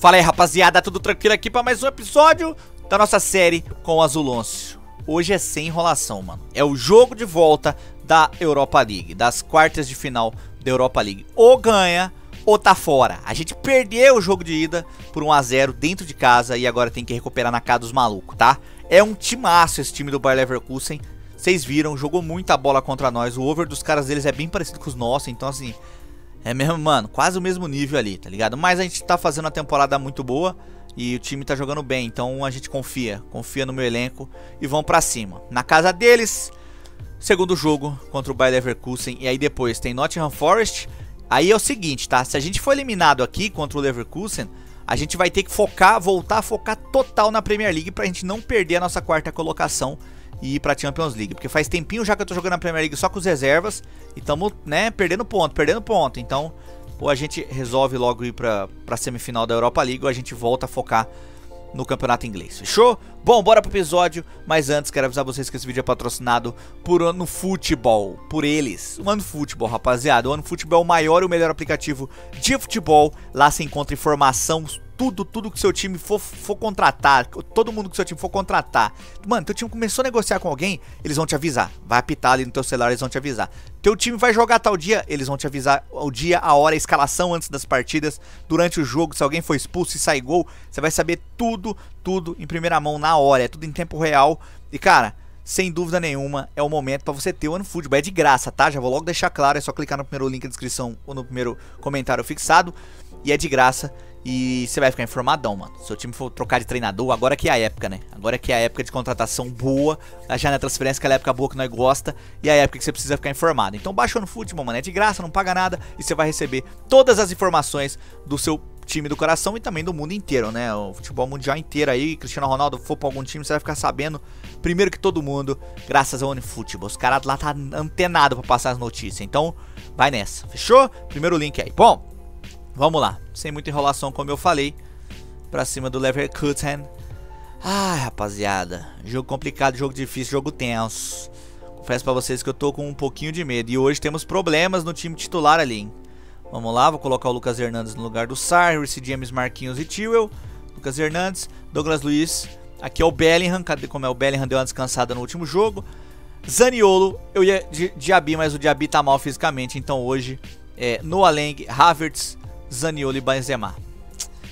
Fala aí rapaziada, tudo tranquilo aqui pra mais um episódio da nossa série com o Azulôncio Hoje é sem enrolação, mano É o jogo de volta da Europa League, das quartas de final da Europa League Ou ganha ou tá fora. A gente perdeu o jogo de ida por 1 a 0 dentro de casa e agora tem que recuperar na casa dos malucos, tá? É um timaço esse time do Bayer Leverkusen. Vocês viram, jogou muita bola contra nós. O over dos caras deles é bem parecido com os nossos, então assim, é mesmo, mano, quase o mesmo nível ali, tá ligado? Mas a gente tá fazendo uma temporada muito boa e o time tá jogando bem, então a gente confia, confia no meu elenco e vão para cima. Na casa deles, segundo jogo contra o Bayer Leverkusen e aí depois tem Nottingham Forest. Aí é o seguinte, tá? Se a gente for eliminado aqui contra o Leverkusen, a gente vai ter que focar, voltar a focar total na Premier League pra gente não perder a nossa quarta colocação e ir pra Champions League. Porque faz tempinho já que eu tô jogando a Premier League só com os reservas e tamo, né, perdendo ponto, perdendo ponto. Então, ou a gente resolve logo ir pra, pra semifinal da Europa League ou a gente volta a focar no campeonato inglês, fechou? Bom, bora pro episódio, mas antes quero avisar vocês que esse vídeo é patrocinado por Ano Futebol, por eles, o Ano Futebol, rapaziada, o Ano Futebol é o maior e o melhor aplicativo de futebol, lá se encontra informação tudo, tudo que seu time for, for contratar, todo mundo que seu time for contratar. Mano, teu time começou a negociar com alguém, eles vão te avisar. Vai apitar ali no teu celular, eles vão te avisar. Teu time vai jogar tal dia, eles vão te avisar o dia, a hora, a escalação antes das partidas, durante o jogo, se alguém foi expulso, e sai gol, você vai saber tudo, tudo em primeira mão na hora, é tudo em tempo real. E cara, sem dúvida nenhuma, é o momento para você ter o OneFootball. É de graça, tá? Já vou logo deixar claro, é só clicar no primeiro link da descrição ou no primeiro comentário fixado. E é de graça. E você vai ficar informadão, mano. Seu time for trocar de treinador, agora que é a época, né? Agora que é a época de contratação boa, a janela de transferência, que é a época boa que nós gosta, e é a época que você precisa ficar informado. Então baixa no futebol, mano. É de graça, não paga nada, e você vai receber todas as informações do seu time do coração e também do mundo inteiro, né? O futebol mundial inteiro aí, Cristiano Ronaldo for pra algum time, você vai ficar sabendo primeiro que todo mundo, graças ao OneFootball. Os caras lá tá antenado para passar as notícias. Então, vai nessa. Fechou? Primeiro link aí. Bom, Vamos lá, sem muita enrolação, como eu falei, para cima do Leverkusen. Ai, rapaziada, jogo complicado, jogo difícil, jogo tenso. Confesso para vocês que eu tô com um pouquinho de medo. E hoje temos problemas no time titular ali, hein? Vamos lá, vou colocar o Lucas Hernandes no lugar do Sar, Reece James, Marquinhos e Tewell. Lucas Hernandes, Douglas Luiz. Aqui é o Bellingham, cadê como é o Bellingham? Deu uma descansada no último jogo. Zaniolo, eu ia de Diaby, mas o Diaby tá mal fisicamente, então hoje é Noah Havertz, Zaniolo e Benzema.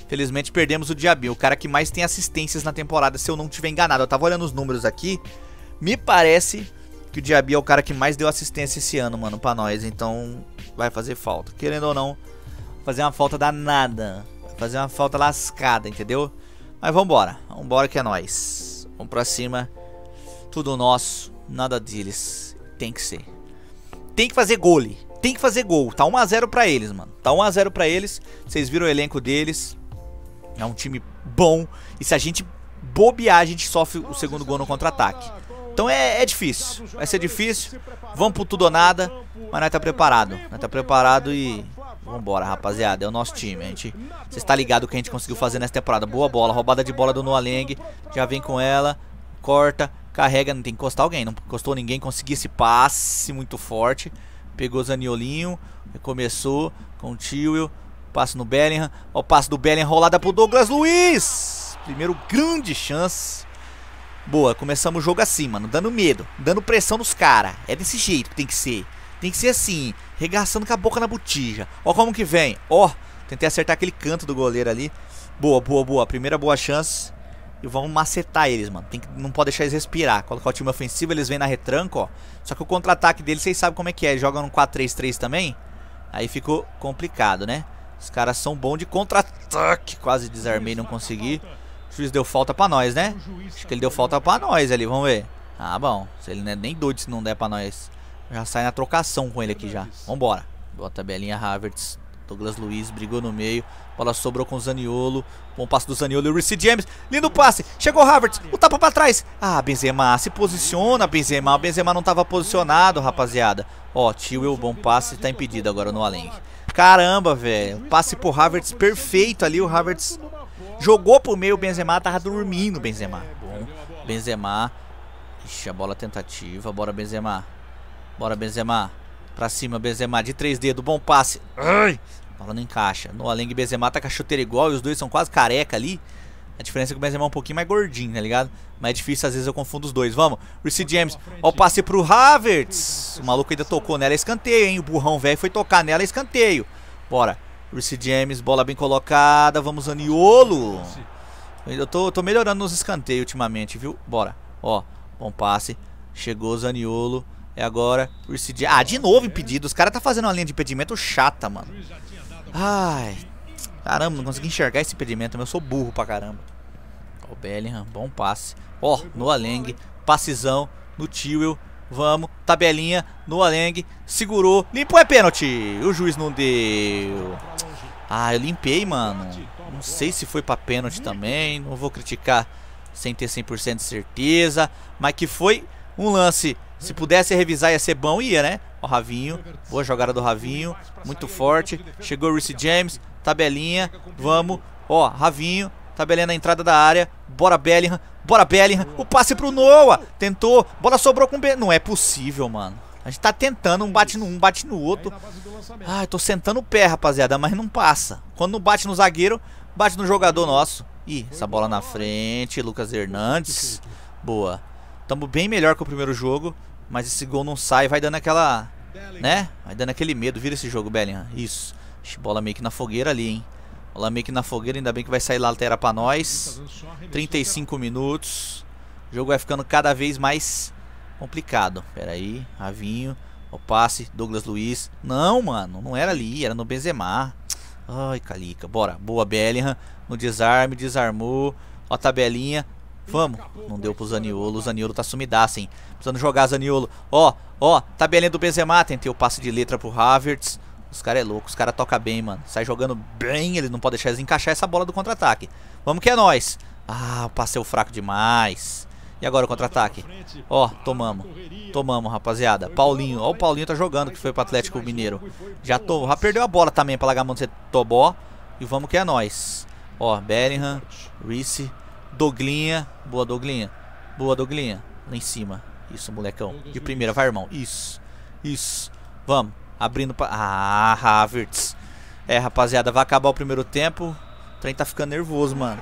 Felizmente perdemos o Diaby, o cara que mais tem assistências na temporada, se eu não tiver enganado. Eu tava olhando os números aqui. Me parece que o Diaby é o cara que mais deu assistência esse ano, mano, pra nós. Então vai fazer falta. Querendo ou não, fazer uma falta danada. fazer uma falta lascada, entendeu? Mas vambora. Vambora que é nós. Vamos pra cima. Tudo nosso, nada deles. Tem que ser. Tem que fazer gole tem que fazer gol. Tá 1x0 para eles, mano. Tá 1x0 para eles. Vocês viram o elenco deles. É um time bom. E se a gente bobear, a gente sofre o segundo gol no contra-ataque. Então é, é, difícil. Vai ser difícil. Vamos pro tudo ou nada. Mas nós tá preparado. Nós tá preparado e. Vambora, rapaziada. É o nosso time. A gente. Você está ligado o que a gente conseguiu fazer nessa temporada. Boa bola. Roubada de bola do Noaleng. Já vem com ela. Corta. Carrega. Não tem que encostar alguém. Não encostou ninguém. Consegui esse passe muito forte pegou Zaniolinho, começou com o Tio, passe no Bellingham, ó, o passe do Bellingham rolada pro Douglas Luiz. Primeiro grande chance. Boa, começamos o jogo assim, mano, dando medo, dando pressão nos caras. É desse jeito que tem que ser. Tem que ser assim, regaçando com a boca na botija. Ó como que vem. Ó, tentei acertar aquele canto do goleiro ali. Boa, boa, boa. Primeira boa chance e vamos macetar eles, mano. Tem que, não pode deixar eles respirar. Colocar o time ofensivo, eles vêm na retranca, ó. Só que o contra-ataque deles, vocês sabem como é que é. Jogam no 4-3-3 também. Aí ficou complicado, né? Os caras são bons de contra-ataque. Quase desarmei, não consegui. O juiz deu falta pra nós, né? Acho que ele deu falta pra nós ali, vamos ver. Ah, bom. Se ele não é nem doido se não der pra nós. Já sai na trocação com ele aqui já. Vambora. Boa tabelinha, Havertz. Douglas Luiz brigou no meio. Bola sobrou com o Zaniolo. Bom passe do Zaniolo e o Reece James. Lindo passe. Chegou Havertz. O tapa para trás. Ah, Benzema. Se posiciona, Benzema. O Benzema não estava posicionado, rapaziada. Ó, Tio, bom passe. Tá impedido agora no além, Caramba, velho. Passe pro Havertz perfeito ali. O Havertz jogou pro meio. O Benzema tava dormindo, Benzema. Bom. Benzema. Ixi, a bola tentativa. Bora, Benzema. Bora, Benzema. Pra cima, Benzema de três dedos, bom passe. Ai, bola não encaixa. No Aleng Benzema tá com a chuteira igual e os dois são quase careca ali. A diferença é que o Benzema é um pouquinho mais gordinho, tá ligado? Mas é difícil, às vezes eu confundo os dois. Vamos, Reece James. Ó o passe pro Havertz. O maluco ainda tocou nela, é escanteio, hein? O burrão velho foi tocar nela, é escanteio. Bora. Reece James, bola bem colocada. Vamos, Aniolo. Eu tô, tô melhorando nos escanteios ultimamente, viu? Bora. Ó, bom passe. Chegou o Zaniolo. É agora por CJ. Ah, de novo impedido. Os caras tá fazendo uma linha de impedimento chata, mano. Ai. Caramba, não consegui enxergar esse impedimento. Mas eu sou burro pra caramba. Ó, o Bellingham. Bom passe. Ó, no Aleng. Passezão no Tewell. Vamos. Tabelinha no Aleng. Segurou. Limpou é pênalti. O juiz não deu. Ah, eu limpei, mano. Não sei se foi pra pênalti também. Não vou criticar sem ter 100% de certeza. Mas que foi um lance se pudesse revisar ia ser bom, ia, né? O Ravinho, boa jogada do Ravinho, muito forte. Né? Chegou o Reece James, tabelinha, vamos. Ó, Ravinho, tabelinha na entrada da área. Bora Bellingham, bora Bellingham. O passe pro Noah, tentou. Bola sobrou com o B. Não é possível, mano. A gente tá tentando, um bate no um, bate no outro. Ai, tô sentando o pé, rapaziada, mas não passa. Quando não bate no zagueiro, bate no jogador nosso. Ih, essa bola na frente, Lucas Hernandes. Boa. Tamo bem melhor que o primeiro jogo, mas esse gol não sai, vai dando aquela, né? Vai dando aquele medo, vira esse jogo, Bellingham. Isso. Bola meio que na fogueira ali, hein? Bola meio que na fogueira, ainda bem que vai sair lateral pra nós. 35 tá minutos. O jogo vai ficando cada vez mais complicado. Pera aí, Ravinho. O passe, Douglas Luiz. Não, mano, não era ali, era no Benzema. Ai, Calica. Bora, boa Bellingham. No desarme, desarmou. Ó a tabelinha. Vamos. Não deu pro Zaniolo. O Zaniolo tá sumidaço, hein? Precisando jogar, Zaniolo. Ó, ó. Tabelinha do Benzema. Tentei o passe de letra pro Havertz. Os caras é louco. Os caras tocam bem, mano. Sai jogando bem. Ele não pode deixar eles encaixar essa bola do contra-ataque. Vamos que é nós. Ah, o passeu é fraco demais. E agora o contra-ataque. Ó, tomamos. Tomamos, rapaziada. Paulinho. Ó, o Paulinho tá jogando, que foi pro Atlético Mineiro. Já tô. Já perdeu a bola também pra largar a mão do Tobó. E vamos que é nós. Ó, Bellingham, Reese. Doglinha. Boa, Doglinha. Boa, Doglinha. Lá em cima. Isso, molecão. De primeira, vai, irmão. Isso. Isso. Vamos. Abrindo para. Ah, Havertz. É, rapaziada, vai acabar o primeiro tempo. O trem tá ficando nervoso, mano.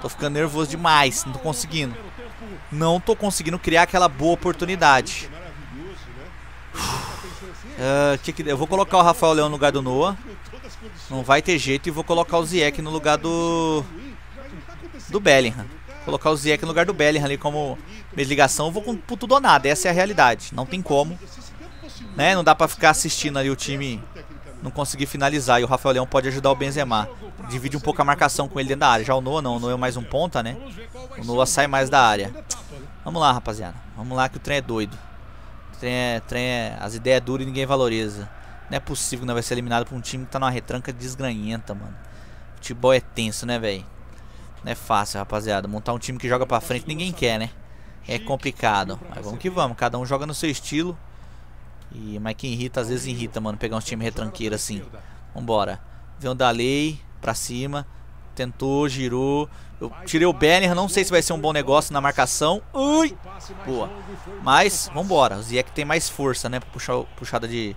Tô ficando nervoso demais. Não tô conseguindo. Não tô conseguindo criar aquela boa oportunidade. Uh, ah, que que... Eu vou colocar o Rafael Leão no lugar do Noah. Não vai ter jeito. E vou colocar o Ziek no lugar do do Bellingham. Colocar o Ziyech no lugar do Bellingham ali como meio de ligação. Eu vou com tudo ou nada, essa é a realidade. Não tem como. Né? Não dá pra ficar assistindo ali o time não conseguir finalizar. E o Rafael Leão pode ajudar o Benzema. Divide um pouco a marcação com ele dentro da área. Já o Noah não, o Noah é mais um ponta, né? O Noah sai mais da área. Vamos lá, rapaziada. Vamos lá que o trem é doido. O trem é, trem é, as ideias é duras e ninguém valoriza. Não é possível que não vai ser eliminado por um time que tá numa retranca desgranhenta, mano. Futebol é tenso, né, velho? Não é fácil, rapaziada. Montar um time que joga pra frente ninguém quer, né? É complicado. Mas vamos que vamos. Cada um joga no seu estilo. E, mas que irrita, às vezes irrita, mano. Pegar uns times retranqueiro assim. Vambora. Vem o Dalei pra cima. Tentou, girou. Eu tirei o Banner. Não sei se vai ser um bom negócio na marcação. Ui! Boa. Mas, vambora. O Ziek tem mais força, né? Puxar, puxada de,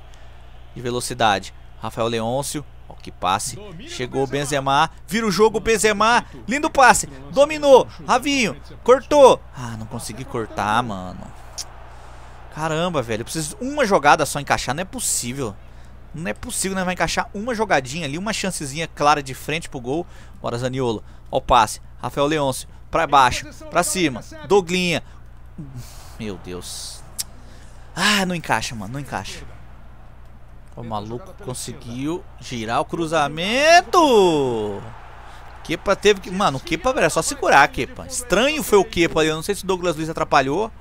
de velocidade. Rafael Leôncio. Ó, que passe. Chegou o Benzema. Vira o jogo, Benzema. Lindo passe. Dominou. Ravinho. Cortou. Ah, não consegui cortar, mano. Caramba, velho. Eu preciso uma jogada só encaixar. Não é possível. Não é possível, né? Vai encaixar uma jogadinha ali, uma chancezinha clara de frente pro gol. Bora, Zaniolo. Ó o passe. Rafael Leôncio. Pra baixo. Pra cima. Doglinha. Meu Deus. Ah, não encaixa, mano. Não encaixa. O maluco conseguiu girar o cruzamento. Kepa teve que... Mano, o Kepa era só segurar, Kepa. Estranho foi o Kepa ali. Eu não sei se o Douglas Luiz atrapalhou.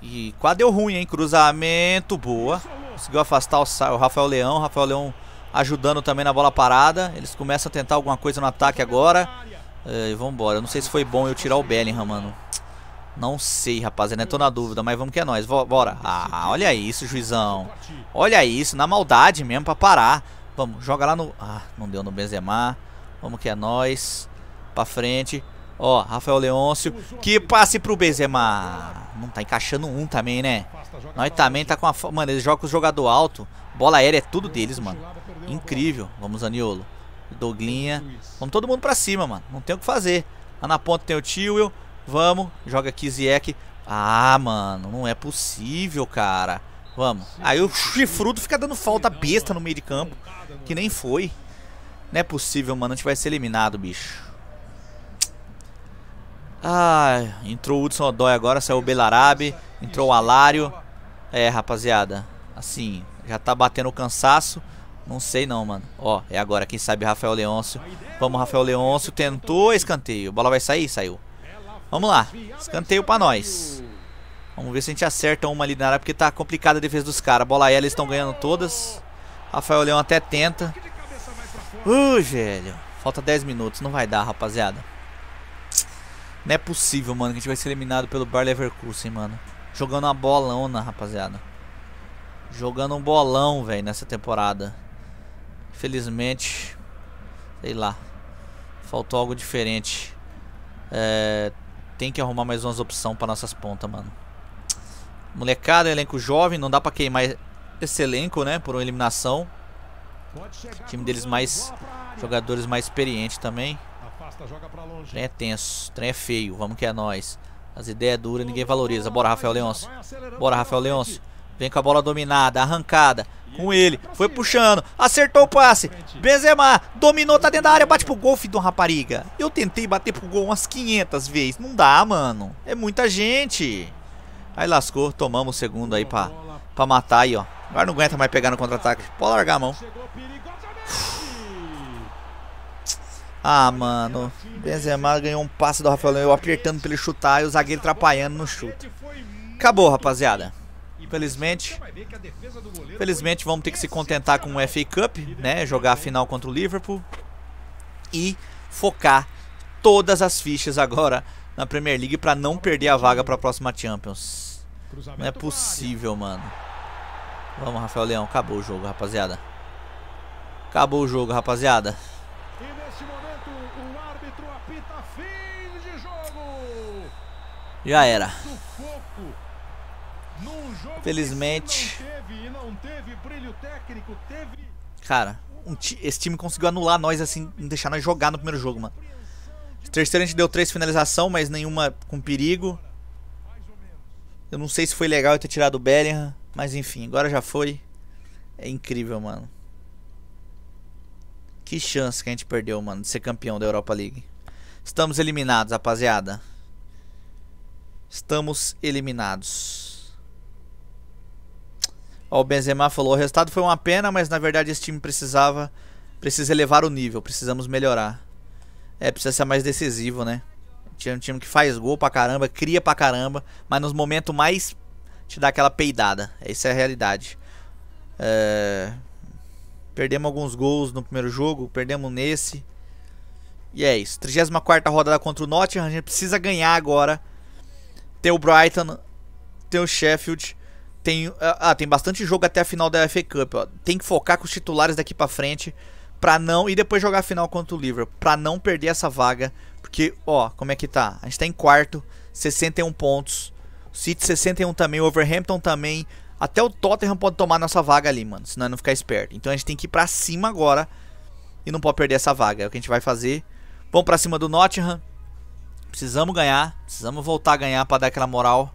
E quase deu ruim, hein? Cruzamento, boa. Conseguiu afastar o, Rafael Leão. Rafael Leão ajudando também na bola parada. Eles começam a tentar alguma coisa no ataque agora. É, e vambora. Eu não sei se foi bom eu tirar o Bellingham, mano. Não sei, rapaziada, né? tô na dúvida, mas vamos que é nós. Bora. Ah, olha isso, juizão. Olha isso, na maldade mesmo, pra parar. Vamos, joga lá no... Ah, não deu no Benzema. Vamos que é nós. Pra frente. Ó, Rafael Leôncio. Que passe pro Benzema. Não tá encaixando um também, né? Nós também tá com a... Mano, eles jogam com o jogador alto. Bola aérea é tudo deles, mano. Incrível. Vamos, Aniolo. Doglinha. Vamos todo mundo pra cima, mano. Não tem o que fazer. Lá na ponta tem o Tio Vamos. Joga aqui, Ziek. Ah, mano, não é possível, cara. Vamos. Aí o chifrudo fica dando falta besta no meio de campo. Que nem foi. Não é possível, mano. A gente vai ser eliminado, bicho. Ah, entrou o Hudson Odoi agora, saiu o Belarabe, entrou o Alário. É, rapaziada, assim, já tá batendo o cansaço. Não sei não, mano. Ó, é agora, quem sabe Rafael Leôncio. Vamos, Rafael Leôncio, tentou escanteio. A bola vai sair? Saiu. Vamos lá. Escanteio pra nós. Vamos ver se a gente acerta uma ali na área, porque tá complicada a defesa dos caras. Bola aí eles estão ganhando todas. Rafael Leão até tenta. uh, velho. Falta 10 minutos. Não vai dar, rapaziada. Não é possível, mano, que a gente vai ser eliminado pelo Bar Leverkusen, mano. Jogando uma bolona, rapaziada. Jogando um bolão, velho, nessa temporada. Infelizmente, sei lá. Faltou algo diferente. É, tem que arrumar mais umas opções para nossas pontas, mano. Molecada, elenco jovem, não dá para queimar esse elenco, né? Por uma eliminação. O time deles mais. Jogadores mais experientes também. O trem é tenso, o trem é feio. Vamos que é nós. As ideias duras, ninguém valoriza. Bora, Rafael Leoncio. Bora, Rafael Leoncio. Vem com a bola dominada, arrancada. Com ele, foi puxando, acertou o passe. Benzema dominou, tá dentro da área, bate pro gol, filho do rapariga. Eu tentei bater pro gol umas 500 vezes. Não dá, mano. É muita gente. Aí lascou, tomamos o segundo aí pra, pra matar aí, ó. Agora não aguenta mais pegar no contra-ataque. Pode largar a mão. Ah, mano. Benzema ganhou um passe do Rafael Leão apertando pra ele chutar e o zagueiro atrapalhando no chute. Acabou, rapaziada. Infelizmente, infelizmente vamos ter que se contentar com o FA Cup, né? Jogar a final contra o Liverpool e focar todas as fichas agora na Premier League para não perder a vaga para a próxima Champions. Não é possível, mano. Vamos, Rafael Leão. Acabou o jogo, rapaziada. Acabou o jogo, rapaziada. Já era. Felizmente. Cara, um esse time conseguiu anular nós assim, deixar nós jogar no primeiro jogo, mano. Terceiro a gente deu três finalização, mas nenhuma com perigo. Eu não sei se foi legal eu ter tirado o Bellingham, mas enfim, agora já foi. É incrível, mano. Que chance que a gente perdeu, mano, de ser campeão da Europa League. Estamos eliminados, rapaziada. Estamos eliminados o Benzema falou: o resultado foi uma pena, mas na verdade esse time precisava. Precisa elevar o nível, precisamos melhorar. É, precisa ser mais decisivo, né? Tinha um time que faz gol pra caramba, cria pra caramba, mas nos momentos mais te dá aquela peidada. Essa é a realidade. É... Perdemos alguns gols no primeiro jogo, perdemos nesse. E é isso. 34 rodada contra o Nottingham. A gente precisa ganhar agora. Tem o Brighton, tem o Sheffield tem, ah, ah, tem bastante jogo até a final da FA Cup. Ó. Tem que focar com os titulares daqui para frente para não e depois jogar a final contra o Liverpool, para não perder essa vaga, porque ó, como é que tá? A gente tá em quarto, 61 pontos. City 61 também, o Overhampton também. Até o Tottenham pode tomar nossa vaga ali, mano, se nós não ficar esperto. Então a gente tem que ir para cima agora e não pode perder essa vaga. É o que a gente vai fazer. Vamos para cima do Nottingham. Precisamos ganhar, precisamos voltar a ganhar para dar aquela moral.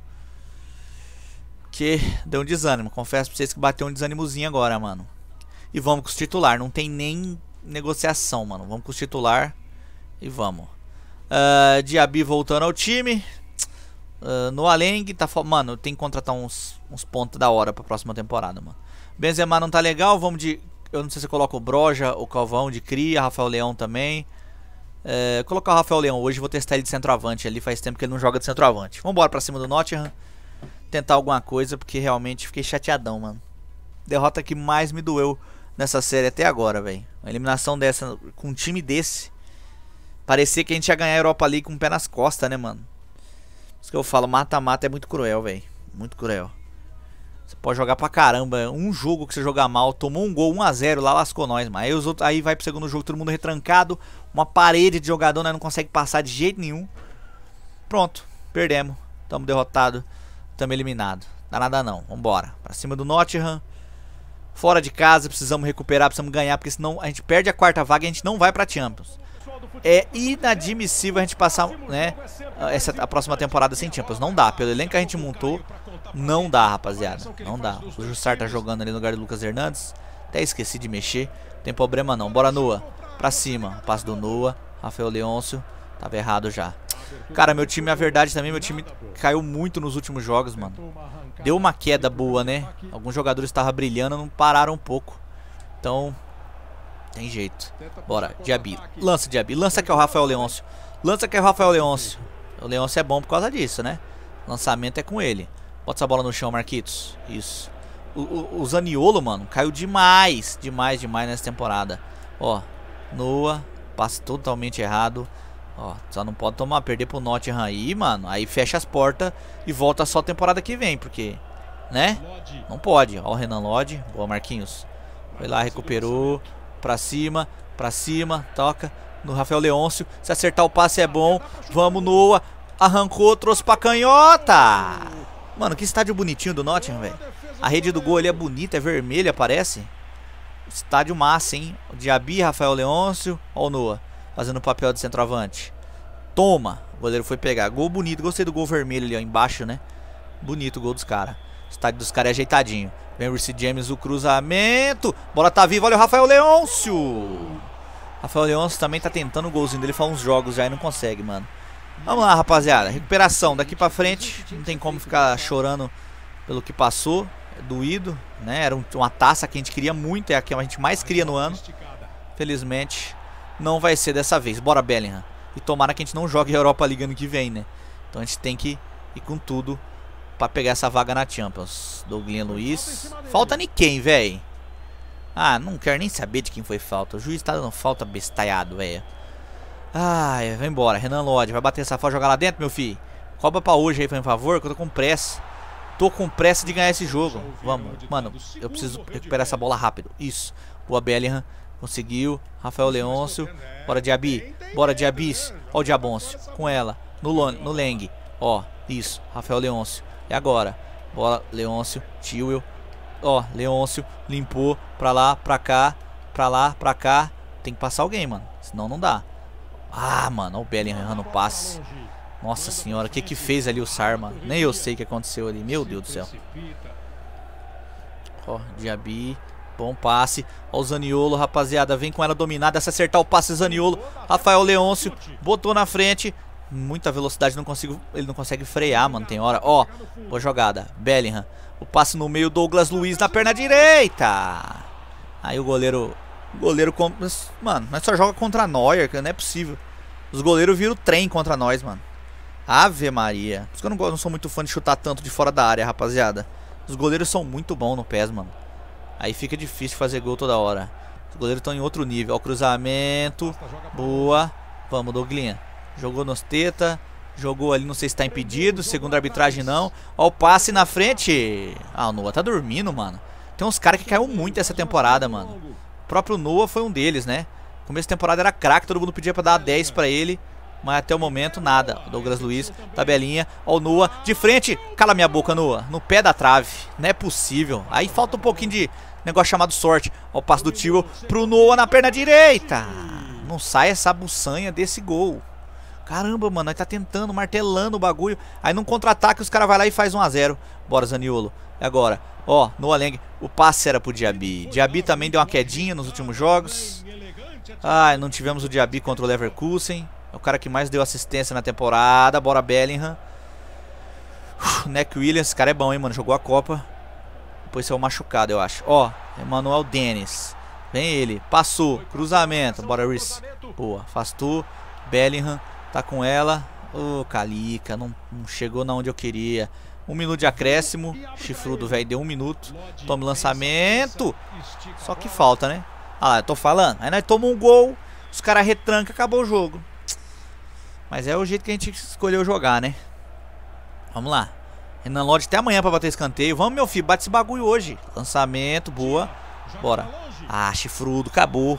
Porque deu um desânimo. Confesso pra vocês que bateu um desânimozinho agora, mano. E vamos com os titular. Não tem nem negociação, mano. Vamos com os titular e vamos. Uh, Diaby voltando ao time. Uh, no Aleng tá. Mano, tem que contratar uns, uns pontos da hora pra próxima temporada, mano. Benzema não tá legal. Vamos de. Eu não sei se eu coloco o Broja, o Calvão de Cria, Rafael Leão também. Uh, colocar o Rafael Leão hoje, vou testar ele de centroavante ali. Faz tempo que ele não joga de centroavante. Vambora pra cima do Nottingham tentar alguma coisa, porque realmente fiquei chateadão, mano. Derrota que mais me doeu nessa série até agora, velho. Uma eliminação dessa com um time desse. Parecia que a gente ia ganhar a Europa League com o pé nas costas, né, mano? isso que eu falo, mata-mata é muito cruel, velho. Muito cruel. Você pode jogar pra caramba. Um jogo que você jogar mal, tomou um gol 1x0, lá lascou nós, mano. Aí, os outros, aí vai pro segundo jogo, todo mundo retrancado. Uma parede de jogador, né? Não consegue passar de jeito nenhum. Pronto, perdemos. Tamo derrotado. Estamos eliminados. Dá nada não. Vambora. Pra cima do Nottingham. Fora de casa, precisamos recuperar, precisamos ganhar, porque senão a gente perde a quarta vaga e a gente não vai pra Champions. É inadmissível a gente passar né, essa, a próxima temporada sem Champions. Não dá. Pelo elenco que a gente montou, não dá, rapaziada. Não dá. O Jussar tá jogando ali no lugar do Lucas Hernandes. Até esqueci de mexer. Não tem problema não. Bora, Noah. Pra cima. Passo do Noah. Rafael Leôncio. Tava errado já. Cara, meu time, a verdade também, meu time caiu muito nos últimos jogos, mano. Deu uma queda boa, né? Alguns jogadores estavam brilhando, não pararam um pouco. Então, tem jeito. Bora, Diaby. Lança, Diaby. Lança que é o Rafael Leãocio. Lança que é o Rafael Leãocio. O Leãocio é bom por causa disso, né? Lançamento é com ele. Bota essa bola no chão, Marquitos. Isso. O, o, o Zaniolo, mano, caiu demais, demais, demais nessa temporada. Ó, Noah, passe totalmente errado. Ó, só não pode tomar, perder pro Nottingham aí, mano. Aí fecha as portas e volta só a temporada que vem, porque, né? Não pode. Ó o Renan Lodge. Boa, Marquinhos. Foi lá, recuperou. Pra cima, pra cima, toca no Rafael Leôncio. Se acertar o passe é bom. Vamos, Noah. Arrancou, trouxe pra canhota. Mano, que estádio bonitinho do Nottingham, velho. A rede do gol ali é bonita, é vermelha, parece. Estádio massa, hein? Diabi, Rafael Leôncio. Ó o Noah fazendo o papel de centroavante. Toma. O goleiro foi pegar. Gol bonito. Gostei do gol vermelho ali ó, embaixo, né? Bonito o gol dos caras. O estádio dos caras é ajeitadinho. Vem o Reece James, o cruzamento. Bola tá viva. Olha o Rafael Leôncio. Rafael Leôncio também tá tentando o golzinho dele faz uns jogos já e não consegue, mano. Vamos lá, rapaziada. Recuperação daqui pra frente. Não tem como ficar chorando pelo que passou. É doído, né? Era uma taça que a gente queria muito. É a que a gente mais queria no ano. Felizmente, não vai ser dessa vez. Bora, Bellingham. E tomara que a gente não jogue a Europa League ano que vem, né? Então a gente tem que ir com tudo para pegar essa vaga na Champions. Douglas Luiz. Falta nem quem, velho? Ah, não quero nem saber de quem foi falta. O juiz tá dando falta bestalhado, velho. Ai, vai embora. Renan Lodge vai bater essa falta, jogar lá dentro, meu filho. Cobra pra hoje aí, por favor, que eu tô com pressa. Tô com pressa de ganhar esse jogo. Vamos. Mano, eu preciso recuperar essa bola rápido. Isso. Boa, Bellingham. Conseguiu. Rafael Leôncio. Bora, de Abi Bora, de Abis Ó o Diabôncio. Com ela. No, no Leng. Ó, isso. Rafael Leôncio. e agora. Bora Leôncio. Tio. Ó, Leôncio. Limpou. Pra lá, pra cá. Pra lá, pra cá. Tem que passar alguém, mano. Senão não dá. Ah, mano. Ó o Belen errando o passe. Nossa senhora. O que que fez ali o Sar, mano? Nem eu sei o que aconteceu ali. Meu Deus do céu. Ó, Diabi. Bom passe o Zaniolo, rapaziada. Vem com ela dominada. Se acertar o passe, Zaniolo. Rafael Leôncio botou na frente. Muita velocidade, não consigo, ele não consegue frear, mano. Tem hora. Ó, boa jogada. Bellingham. O passe no meio, Douglas Luiz na perna direita. Aí o goleiro. Goleiro. Mano, nós só joga contra a Neuer, não é possível. Os goleiros viram trem contra nós, mano. Ave Maria. Por isso que eu não, gosto, não sou muito fã de chutar tanto de fora da área, rapaziada. Os goleiros são muito bons no pés, mano. Aí fica difícil fazer gol toda hora. Os goleiros estão em outro nível. Ó, cruzamento. Boa. Vamos, Douglinha. Jogou nos teta. Jogou ali, não sei se está impedido. Segundo a arbitragem, não. Ó, o passe na frente. Ah, o Noah tá dormindo, mano. Tem uns caras que caiu muito essa temporada, mano. O próprio Noah foi um deles, né? Começo da temporada era craque, todo mundo pedia pra dar 10 pra ele. Mas até o momento, nada. Douglas Luiz, tabelinha. Ó, o Noah de frente. Cala minha boca, Noah. No pé da trave. Não é possível. Aí falta um pouquinho de negócio chamado sorte. Ó, o passe do Tio pro Noah na perna direita. Não sai essa buçanha desse gol. Caramba, mano, nós tá tentando, martelando o bagulho. Aí num contra-ataque os caras vai lá e faz 1x0. Bora, Zaniolo. É agora. Ó, Noah Leng. O passe era pro Diaby. Diaby também deu uma quedinha nos últimos jogos. Ai, não tivemos o Diaby contra o Leverkusen. É o cara que mais deu assistência na temporada. Bora, Bellingham. Neck Williams, esse cara é bom, hein, mano. Jogou a Copa. Depois saiu machucado, eu acho. Ó, Emanuel Dennis. Vem ele. Passou. Cruzamento. Bora, Reese. Boa. Afastou. Bellingham. Tá com ela. Ô, oh, Calica. Não, não chegou na onde eu queria. Um minuto de acréscimo. Chifrudo, velho, deu um minuto. Tome lançamento. Só que falta, né? Ah lá, eu tô falando. Aí nós tomamos um gol. Os caras retrancam, acabou o jogo. Mas é o jeito que a gente escolheu jogar, né? Vamos lá. Renan Lodge até amanhã pra bater escanteio. Vamos, meu filho, bate esse bagulho hoje. Lançamento, boa. Bora. Ah, chifrudo, acabou.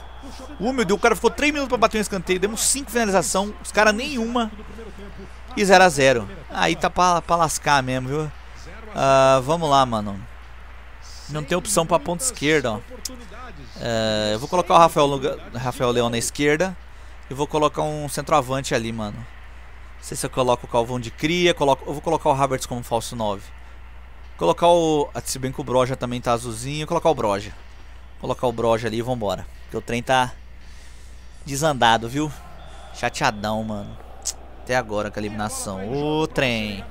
Uh, meu Deus, o cara ficou 3 minutos pra bater um escanteio. Demos 5 finalização, os caras nenhuma. E 0x0. Zero, zero Aí tá pra, pra lascar mesmo, viu? Uh, vamos lá, mano. Não tem opção pra ponta esquerda, ó. Uh, eu vou colocar o Rafael, Rafael Leão na esquerda. E vou colocar um centroavante ali, mano. Não sei se eu coloco o Calvão de cria, coloco, eu vou colocar o Roberts como falso 9. Colocar o... Ah, se bem que o Broja também tá azulzinho, colocar o Broja. Colocar o Broja ali e vambora. Porque o trem tá desandado, viu? Chateadão, mano. Até agora com a eliminação. Ô, trem.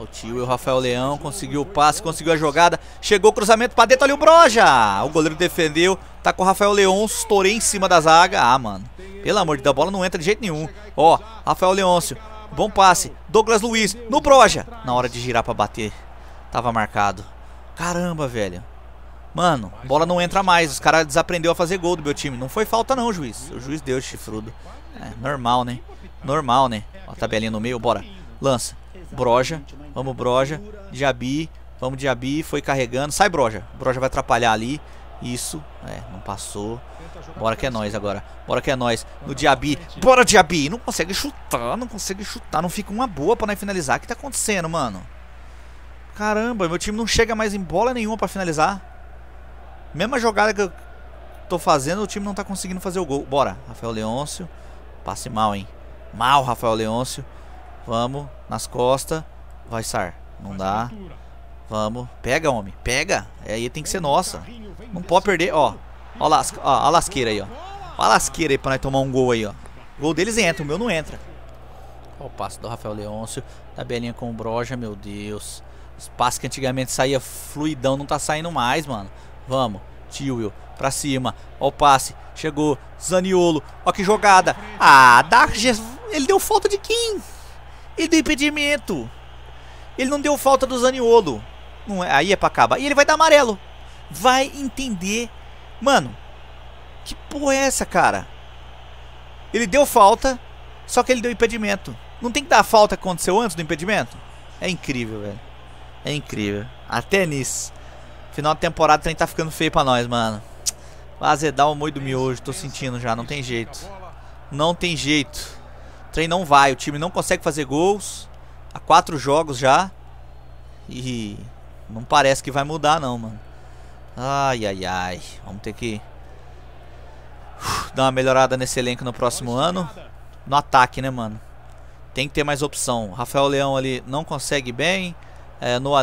O tio e o Rafael Leão conseguiu o passe, conseguiu a jogada. Chegou o cruzamento pra dentro, ali o Broja. O goleiro defendeu, tá com o Rafael Leão estourei em cima da zaga. Ah, mano, pelo amor de Deus, a bola não entra de jeito nenhum. Ó, Rafael Leôncio, bom passe. Douglas Luiz, no Broja. Na hora de girar pra bater, tava marcado. Caramba, velho. Mano, bola não entra mais. Os caras desaprendeu a fazer gol do meu time. Não foi falta não, juiz. O juiz deu chifrudo. É, normal, né? Normal, né? Ó, tabelinha no meio, bora. Lança. Broja. Vamos, Broja. Diabi, Vamos, Diabi, Foi carregando. Sai, Broja. Broja vai atrapalhar ali. Isso. É, não passou. Bora que é nós agora. Bora que é nós. No Diabi, Bora, Diabi, Não consegue chutar. Não consegue chutar. Não fica uma boa pra nós finalizar. O que tá acontecendo, mano? Caramba, meu time não chega mais em bola nenhuma pra finalizar. Mesma jogada que eu tô fazendo, o time não tá conseguindo fazer o gol. Bora. Rafael Leôncio. Passe mal, hein? Mal, Rafael Leôncio. Vamos. Nas costas. Vai, Sar. Não dá. Vamos. Pega, homem. Pega. É, aí tem que ser nossa. Não pode perder. Ó. Ó, las... ó a lasqueira aí, ó. Ó a lasqueira aí pra nós tomar um gol aí, ó. O gol deles entra. O meu não entra. Ó o passe do Rafael Leôncio. Tabelinha com o Broja. Meu Deus. Os passes que antigamente saía fluidão. Não tá saindo mais, mano. Vamos. Tio Will. Pra cima. Ó o passe. Chegou. Zaniolo. Ó que jogada. Ah, dá... Ele deu falta de quem? e do impedimento. Ele não deu falta do Zaniolo. Não é, aí é pra acabar. E ele vai dar amarelo. Vai entender. Mano, que porra é essa, cara? Ele deu falta, só que ele deu impedimento. Não tem que dar falta que aconteceu antes do impedimento? É incrível, velho. É incrível. Até nisso. Final da temporada o trem tá ficando feio pra nós, mano. Vai azedar o moio do miojo, tô sentindo já, não tem jeito. Não tem jeito. O trem não vai, o time não consegue fazer gols. Há quatro jogos já. E não parece que vai mudar não, mano. Ai, ai, ai. Vamos ter que Uf, uh, dar uma melhorada nesse elenco no próximo ano. No ataque, né, mano? Tem que ter mais opção. Rafael Leão ali não consegue bem. É, Noah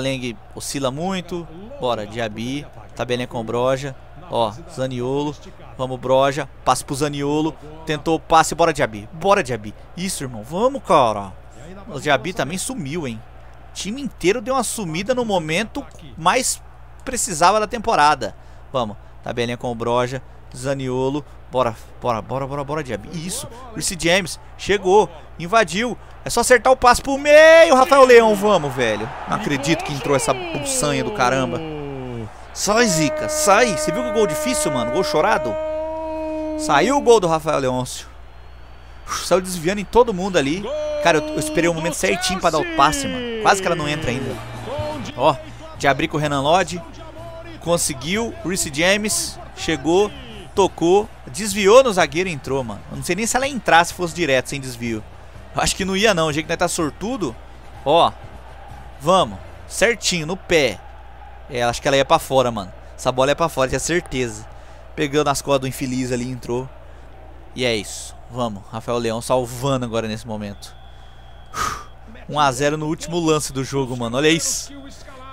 oscila muito. Bora, né? Diaby. Tabelen com Broja. Ó, Zaniolo. Vamos, Broja. Passe pro Zaniolo. Tentou o passe. Bora, Diaby. Bora, Diaby. Isso, irmão. Vamos, cara. O Diaby também sumiu, hein? O time inteiro deu uma sumida no momento mais precisava da temporada. Vamos. Tabelinha com o Broja. Zaniolo. Bora, bora, bora, bora, bora, Diaby. Isso. Chris James. Chegou. Invadiu. É só acertar o passe pro meio. Rafael Leão. Vamos, velho. Não acredito que entrou essa buçanha do caramba. Sai, Zica, sai. Você viu que gol difícil, mano? Gol chorado. Saiu o gol do Rafael Leôncio. Saiu desviando em todo mundo ali. Cara, eu, eu esperei o um momento certinho pra dar o passe, mano. Quase que ela não entra ainda. Ó, de abrir com o Renan Lodge. Conseguiu. Reece James chegou, tocou, desviou no zagueiro e entrou, mano. Eu não sei nem se ela entrasse, se fosse direto, sem desvio. Eu acho que não ia, não. O jeito que nós tá sortudo. Ó, vamos. Certinho, no pé. É, acho que ela ia pra fora, mano. Essa bola ia pra fora, tinha certeza. Pegando nas costas do infeliz ali, entrou. E é isso. Vamos. Rafael Leão salvando agora nesse momento. 1x0 no último lance do jogo, mano. Olha isso.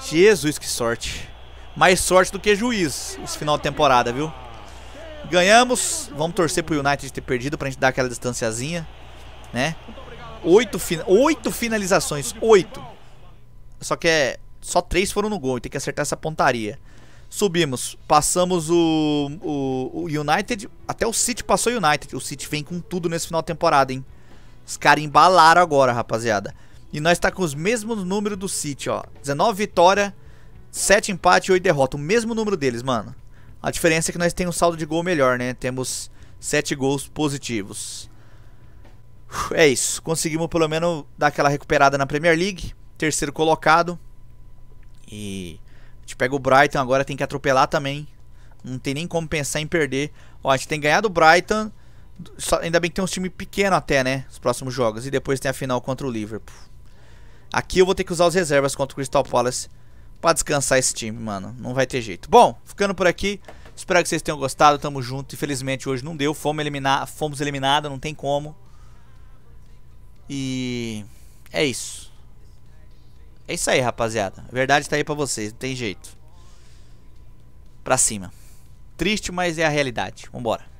Jesus, que sorte. Mais sorte do que juiz esse final de temporada, viu? Ganhamos. Vamos torcer pro United ter perdido pra gente dar aquela distanciazinha. Né? Oito, fina, oito finalizações. Oito. Só que é só três foram no gol, tem que acertar essa pontaria. Subimos, passamos o, o, o United, até o City passou o United. O City vem com tudo nesse final de temporada, hein? Os caras embalaram agora, rapaziada. E nós tá com os mesmos números do City, ó. 19 vitória, 7 empate e 8 derrota. O mesmo número deles, mano. A diferença é que nós temos um saldo de gol melhor, né? Temos 7 gols positivos. É isso. Conseguimos pelo menos dar aquela recuperada na Premier League. Terceiro colocado. E a gente pega o Brighton agora, tem que atropelar também. Não tem nem como pensar em perder. Ó, a gente tem ganhado o Brighton. Só, ainda bem que tem um time pequeno até, né? Os próximos jogos. E depois tem a final contra o Liverpool. Aqui eu vou ter que usar os reservas contra o Crystal Palace. Pra descansar esse time, mano. Não vai ter jeito. Bom, ficando por aqui. Espero que vocês tenham gostado. Tamo junto. Infelizmente hoje não deu. Fomos, eliminar, fomos eliminados. Não tem como. E... É isso. É isso aí, rapaziada. A verdade tá aí pra vocês, não tem jeito. Pra cima. Triste, mas é a realidade. Vambora.